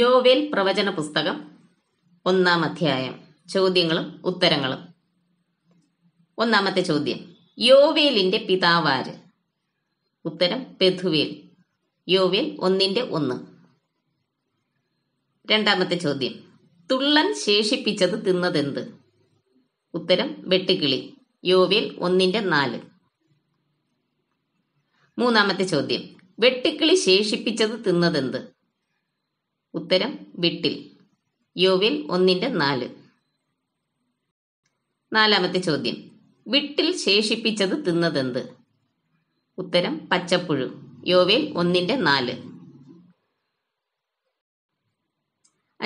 യോവെൽ പ്രവചന പുസ്തകം ഒന്നാം അധ്യായം ചോദ്യങ്ങളും ഉത്തരങ്ങളും ഒന്നാമത്തെ ചോദ്യം യോവേലിന്റെ പിതാവാര് ഉത്തരം പെഥുവേൽ യോവേൽ ഒന്നിന്റെ ഒന്ന് രണ്ടാമത്തെ ചോദ്യം തുള്ളൻ ശേഷിപ്പിച്ചത് തിന്നതെന്ത് ഉത്തരം വെട്ടുകിളി യോവേൽ ഒന്നിന്റെ നാല് മൂന്നാമത്തെ ചോദ്യം വെട്ടുക്കിളി ശേഷിപ്പിച്ചത് തിന്നതെന്ത് ഉത്തരം വിട്ടിൽ യോവിൽ ഒന്നിന്റെ നാല് നാലാമത്തെ ചോദ്യം വിട്ടിൽ ശേഷിപ്പിച്ചത് തിന്നതെന്ത് ഉത്തരം പച്ചപ്പുഴു യോവേൽ ഒന്നിന്റെ നാല്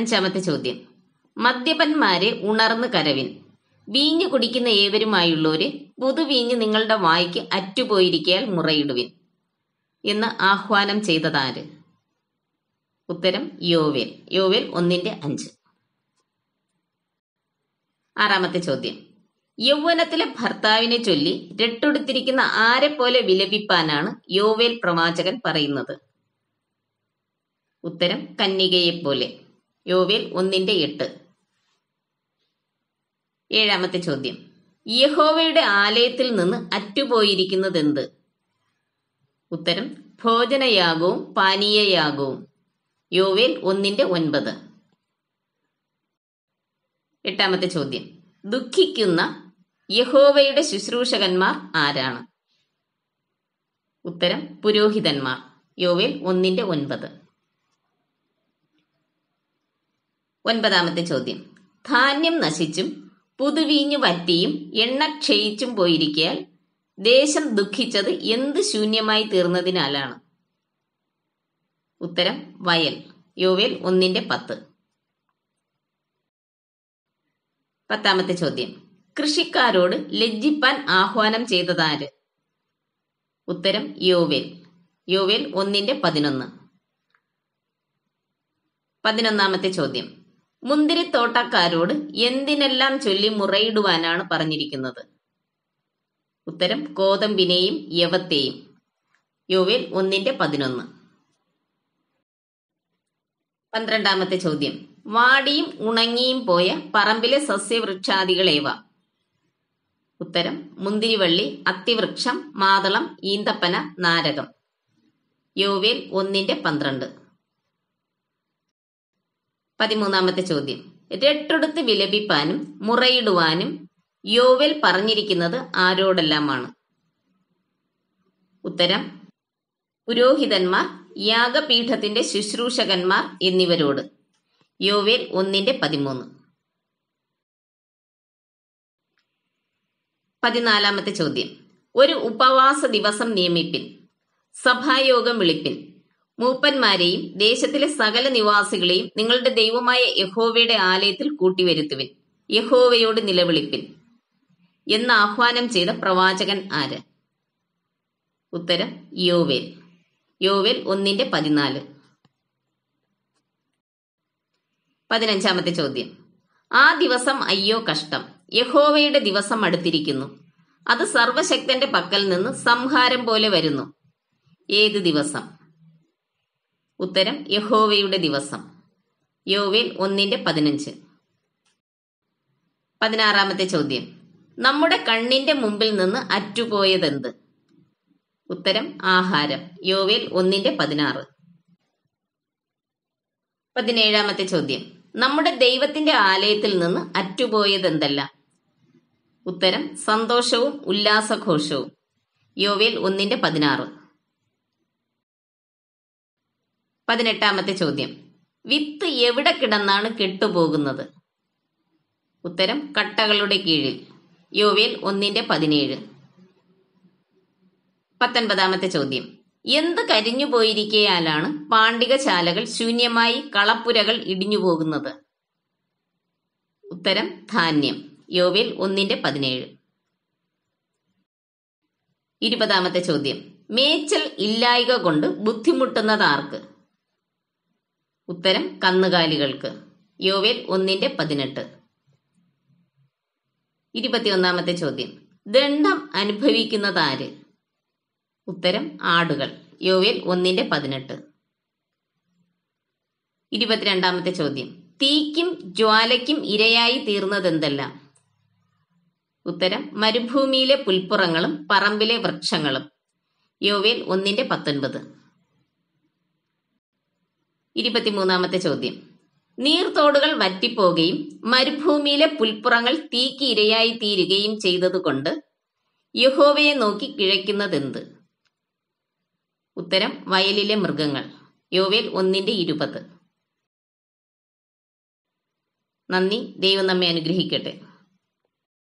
അഞ്ചാമത്തെ ചോദ്യം മദ്യപന്മാരെ ഉണർന്ന് കരവിൻ വീഞ്ഞ് കുടിക്കുന്ന ഏവരുമായുള്ളവര് പുതുവീഞ്ഞ് നിങ്ങളുടെ വായിക്ക് അറ്റുപോയിരിക്കാൻ മുറയിടുവിൻ എന്ന് ആഹ്വാനം ചെയ്തതാര് ഉത്തരം യോവേൽ യോവേൽ ഒന്നിന്റെ അഞ്ച് ആറാമത്തെ ചോദ്യം യൗവനത്തിലെ ഭർത്താവിനെ ചൊല്ലി ആരെ പോലെ വിലപിപ്പാനാണ് യോവേൽ പ്രവാചകൻ പറയുന്നത് ഉത്തരം പോലെ യോവേൽ ഒന്നിന്റെ എട്ട് ഏഴാമത്തെ ചോദ്യം യഹോവയുടെ ആലയത്തിൽ നിന്ന് അറ്റുപോയിരിക്കുന്നത് എന്ത് ഉത്തരം ഭോജനയാഗവും പാനീയയാഗവും യോവേൽ ഒന്നിന്റെ ഒൻപത് എട്ടാമത്തെ ചോദ്യം ദുഃഖിക്കുന്ന യഹോവയുടെ ശുശ്രൂഷകന്മാർ ആരാണ് ഉത്തരം പുരോഹിതന്മാർ യോവേൽ ഒന്നിന്റെ ഒൻപത് ഒൻപതാമത്തെ ചോദ്യം ധാന്യം നശിച്ചും പുതുവീഞ്ഞു വറ്റിയും എണ്ണ ക്ഷയിച്ചും പോയിരിക്കാൻ ദേശം ദുഃഖിച്ചത് എന്ത് ശൂന്യമായി തീർന്നതിനാലാണ് ഉത്തരം വയൽ യോവേൽ ഒന്നിന്റെ പത്ത് പത്താമത്തെ ചോദ്യം കൃഷിക്കാരോട് ലജ്ജിപ്പാൻ ആഹ്വാനം ചെയ്തതാര് ഉത്തരം യോവേൽ യോവേൽ ഒന്നിന്റെ പതിനൊന്ന് പതിനൊന്നാമത്തെ ചോദ്യം മുന്തിരിത്തോട്ടക്കാരോട് എന്തിനെല്ലാം ചൊല്ലി മുറയിടുവാനാണ് പറഞ്ഞിരിക്കുന്നത് ഉത്തരം കോതമ്പിനെയും യവത്തെയും യോവേൽ ഒന്നിന്റെ പതിനൊന്ന് പന്ത്രണ്ടാമത്തെ ചോദ്യം വാടിയും ഉണങ്ങിയും പോയ പറമ്പിലെ സസ്യവൃക്ഷാദികളേവ ഉത്തരം മുന്തിരിവള്ളി അത്തിവൃക്ഷം മാതളം ഈന്തപ്പന നാരകം യോവേൽ ഒന്നിന്റെ പന്ത്രണ്ട് പതിമൂന്നാമത്തെ ചോദ്യം രട്ടെടുത്ത് വിലപിപ്പാനും മുറയിടുവാനും യോവേൽ പറഞ്ഞിരിക്കുന്നത് ആരോടെല്ലാമാണ് ഉത്തരം പുരോഹിതന്മാർ യാഗപീഠത്തിന്റെ ശുശ്രൂഷകന്മാർ എന്നിവരോട് യോവേൽ ഒന്നിന്റെ പതിമൂന്ന് പതിനാലാമത്തെ ചോദ്യം ഒരു ഉപവാസ ദിവസം നിയമിപ്പിൻ സഭായോഗം വിളിപ്പിൻ മൂപ്പന്മാരെയും ദേശത്തിലെ സകല നിവാസികളെയും നിങ്ങളുടെ ദൈവമായ യഹോവയുടെ ആലയത്തിൽ കൂട്ടിവരുത്തുവിൻ യഹോവയോട് നിലവിളിപ്പിൻ എന്ന് ആഹ്വാനം ചെയ്ത പ്രവാചകൻ ആര് ഉത്തരം യോവേൽ യോവേൽ ഒന്നിന്റെ പതിനാല് പതിനഞ്ചാമത്തെ ചോദ്യം ആ ദിവസം അയ്യോ കഷ്ടം യഹോവയുടെ ദിവസം അടുത്തിരിക്കുന്നു അത് സർവശക്തന്റെ പക്കൽ നിന്ന് സംഹാരം പോലെ വരുന്നു ഏത് ദിവസം ഉത്തരം യഹോവയുടെ ദിവസം യോവേൽ ഒന്നിന്റെ പതിനഞ്ച് പതിനാറാമത്തെ ചോദ്യം നമ്മുടെ കണ്ണിന്റെ മുമ്പിൽ നിന്ന് അറ്റുപോയതെന്ത് ഉത്തരം ആഹാരം യോവേൽ ഒന്നിന്റെ പതിനാറ് പതിനേഴാമത്തെ ചോദ്യം നമ്മുടെ ദൈവത്തിന്റെ ആലയത്തിൽ നിന്ന് അറ്റുപോയതെന്തല്ല ഉത്തരം സന്തോഷവും ഉല്ലാസഘോഷവും യോവേൽ ഒന്നിന്റെ പതിനാറ് പതിനെട്ടാമത്തെ ചോദ്യം വിത്ത് എവിടെ കിടന്നാണ് കെട്ടുപോകുന്നത് ഉത്തരം കട്ടകളുടെ കീഴിൽ യോവേൽ ഒന്നിന്റെ പതിനേഴ് പത്തൊൻപതാമത്തെ ചോദ്യം എന്ത് കരിഞ്ഞു പോയിരിക്കയാലാണ് പാണ്ഡികശാലകൾ ശൂന്യമായി കളപ്പുരകൾ ഇടിഞ്ഞു പോകുന്നത് ഉത്തരം ധാന്യം യോവേൽ ഒന്നിന്റെ പതിനേഴ് ഇരുപതാമത്തെ ചോദ്യം മേച്ചൽ ഇല്ലായിക കൊണ്ട് ബുദ്ധിമുട്ടുന്നത് ആർക്ക് ഉത്തരം കന്നുകാലികൾക്ക് യോവേൽ ഒന്നിന്റെ പതിനെട്ട് ഇരുപത്തിയൊന്നാമത്തെ ചോദ്യം ദണ്ഡം അനുഭവിക്കുന്നത് ആര് ഉത്തരം ആടുകൾ യോവേൽ ഒന്നിന്റെ പതിനെട്ട് ഇരുപത്തിരണ്ടാമത്തെ ചോദ്യം തീക്കും ജ്വാലയ്ക്കും ഇരയായി തീർന്നതെന്തെല്ലാം ഉത്തരം മരുഭൂമിയിലെ പുൽപ്പുറങ്ങളും പറമ്പിലെ വൃക്ഷങ്ങളും യോവേൽ ഒന്നിന്റെ പത്തൊൻപത് ഇരുപത്തിമൂന്നാമത്തെ ചോദ്യം നീർത്തോടുകൾ വറ്റിപ്പോകുകയും മരുഭൂമിയിലെ പുൽപ്പുറങ്ങൾ തീക്ക് ഇരയായി തീരുകയും ചെയ്തതുകൊണ്ട് യഹോവയെ നോക്കി കിഴയ്ക്കുന്നതെന്ത് ഉത്തരം വയലിലെ മൃഗങ്ങൾ യോവേൽ ഒന്നിന്റെ ഇരുപത് നന്ദി ദൈവം നമ്മെ അനുഗ്രഹിക്കട്ടെ